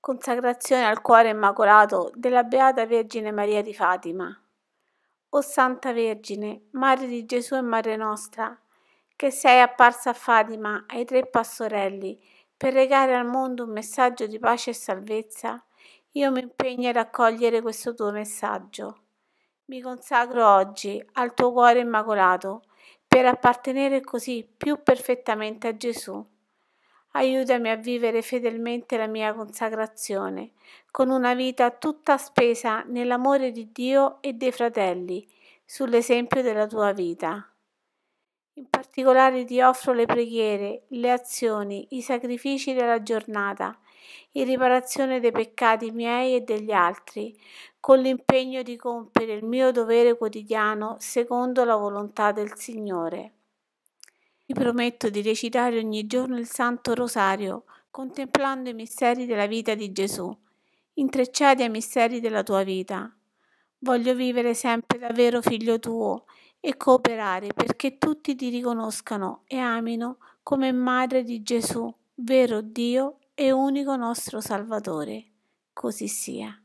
Consacrazione al cuore immacolato della Beata Vergine Maria di Fatima. O Santa Vergine, Madre di Gesù e Madre nostra, che sei apparsa a Fatima ai tre pastorelli per regare al mondo un messaggio di pace e salvezza, io mi impegno ad accogliere questo tuo messaggio. Mi consacro oggi al tuo cuore immacolato per appartenere così più perfettamente a Gesù aiutami a vivere fedelmente la mia consacrazione, con una vita tutta spesa nell'amore di Dio e dei fratelli, sull'esempio della tua vita. In particolare ti offro le preghiere, le azioni, i sacrifici della giornata, in riparazione dei peccati miei e degli altri, con l'impegno di compiere il mio dovere quotidiano secondo la volontà del Signore. Vi prometto di recitare ogni giorno il Santo Rosario, contemplando i misteri della vita di Gesù, intrecciati ai misteri della tua vita. Voglio vivere sempre davvero figlio tuo e cooperare perché tutti ti riconoscano e amino come madre di Gesù, vero Dio e unico nostro Salvatore. Così sia.